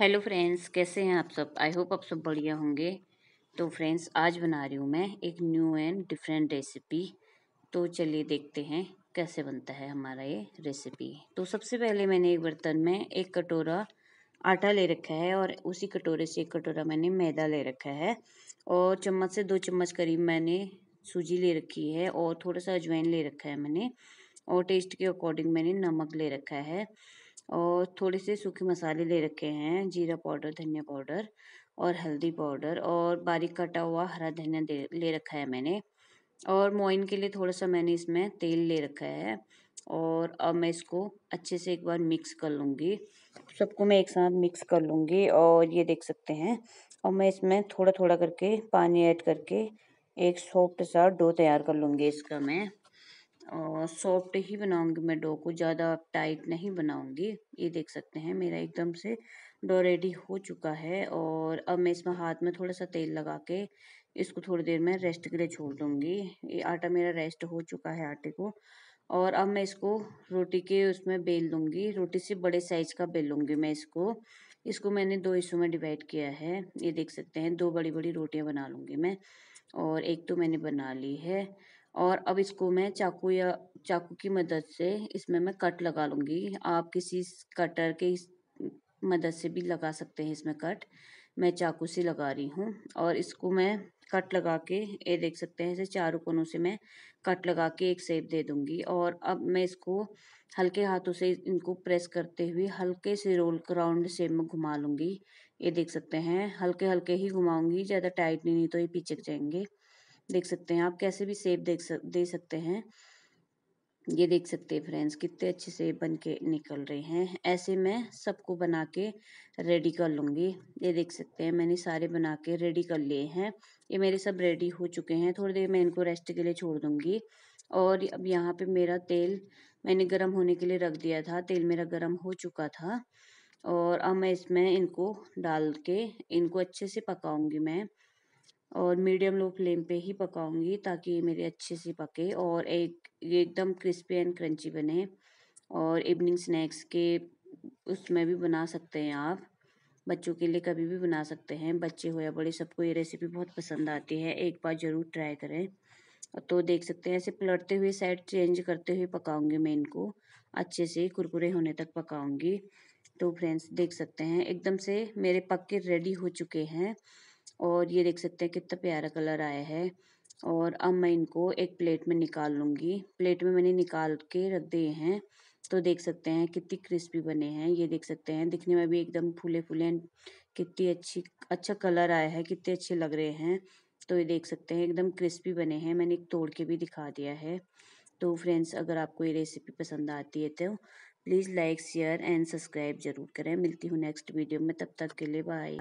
hello friends कैसे हैं आप सब आई होप आप सब बढ़िया होंगे तो फ्रेंड्स आज बना रही हूँ मैं एक न्यू एंड डिफरेंट रेसिपी तो चलिए देखते हैं कैसे बनता है हमारा ये रेसिपी तो सबसे पहले मैंने एक बर्तन में एक कटोरा आटा ले रखा है और उसी कटोरे से एक कटोरा मैंने मैदा ले रखा है और चम्मच से दो चम्मच करीब मैंने सूजी ले रखी है और थोड़ा सा अजवाइन ले रखा है मैंने और टेस्ट के अकॉर्डिंग मैंने नमक ले रखा है और थोड़े से सूखे मसाले ले रखे हैं जीरा पाउडर धनिया पाउडर और हल्दी पाउडर और बारीक कटा हुआ हरा धनिया ले रखा है मैंने और मोइन के लिए थोड़ा सा मैंने इसमें तेल ले रखा है और अब मैं इसको अच्छे से एक बार मिक्स कर लूँगी सबको मैं एक साथ मिक्स कर लूँगी और ये देख सकते हैं और मैं इसमें थोड़ा थोड़ा करके पानी ऐड करके एक सॉफ्ट सा डो तैयार कर लूँगी इसका मैं सॉफ्ट ही बनाऊंगी मैं डो को ज़्यादा टाइट नहीं बनाऊंगी ये देख सकते हैं मेरा एकदम से डो रेडी हो चुका है और अब मैं इसमें हाथ में थोड़ा सा तेल लगा के इसको थोड़ी देर में रेस्ट के लिए छोड़ दूंगी ये आटा मेरा रेस्ट हो चुका है आटे को और अब मैं इसको रोटी के उसमें बेल दूंगी रोटी से बड़े साइज का बेल लूँगी मैं इसको इसको मैंने दो हिस्सों में डिवाइड किया है ये देख सकते हैं दो बड़ी बड़ी रोटियां बना लूँगी मैं और एक तो मैंने बना ली है और अब इसको मैं चाकू या चाकू की मदद से इसमें मैं कट लगा लूँगी आप किसी कटर के मदद से भी लगा सकते हैं इसमें कट मैं चाकू से लगा रही हूँ और इसको मैं कट लगा के ये देख सकते हैं इसे चारों कोनों से मैं कट लगा के एक सेप दे दूँगी और अब मैं इसको हल्के हाथों से इनको प्रेस करते हुए हल्के से रोल राउंड सेप में घुमा लूँगी ये देख सकते हैं हल्के हल्के ही घुमाऊँगी ज़्यादा टाइट नहीं तो ये पिचक जाएंगे देख सकते हैं आप कैसे भी सेब देख सक दे सकते हैं ये देख सकते हैं फ्रेंड्स कितने अच्छे से बन के निकल रहे हैं ऐसे मैं सबको बना के रेडी कर लूँगी ये देख सकते हैं मैंने सारे बना के रेडी कर लिए हैं ये मेरे सब रेडी हो चुके हैं थोड़ी देर मैं इनको रेस्ट के लिए छोड़ दूँगी और अब यहाँ पे मेरा तेल मैंने गरम होने के लिए रख दिया था तेल मेरा गर्म हो चुका था और अब मैं इसमें इनको डाल के इनको अच्छे से पकाऊँगी मैं और मीडियम लो फ्लेम पे ही पकाऊंगी ताकि ये मेरे अच्छे से पके और एक ये एकदम क्रिस्पी एंड क्रंची बने और इवनिंग स्नैक्स के उसमें भी बना सकते हैं आप बच्चों के लिए कभी भी बना सकते हैं बच्चे हो या बड़े सबको ये रेसिपी बहुत पसंद आती है एक बार ज़रूर ट्राई करें तो देख सकते हैं ऐसे पलटते हुए साइड चेंज करते हुए पकाऊंगी मैं इनको अच्छे से कुरकुरे होने तक पकाऊंगी तो फ्रेंड्स देख सकते हैं एकदम से मेरे पक्के रेडी हो चुके हैं और ये देख सकते हैं कितना प्यारा कलर आया है और अब मैं इनको एक प्लेट में निकाल लूँगी प्लेट में मैंने निकाल के रख दिए हैं तो देख सकते हैं कितनी क्रिस्पी बने हैं ये देख सकते हैं दिखने में भी एकदम फूले फूले कितनी अच्छी अच्छा कलर आया है कितने अच्छे लग रहे हैं तो ये देख सकते हैं एकदम क्रिस्पी बने हैं मैंने एक तोड़ के भी दिखा दिया है तो फ्रेंड्स अगर आपको ये रेसिपी पसंद आती है तो please like share and subscribe जरूर करें मिलती हूँ नेक्स्ट वीडियो में तब तक के लिए बाय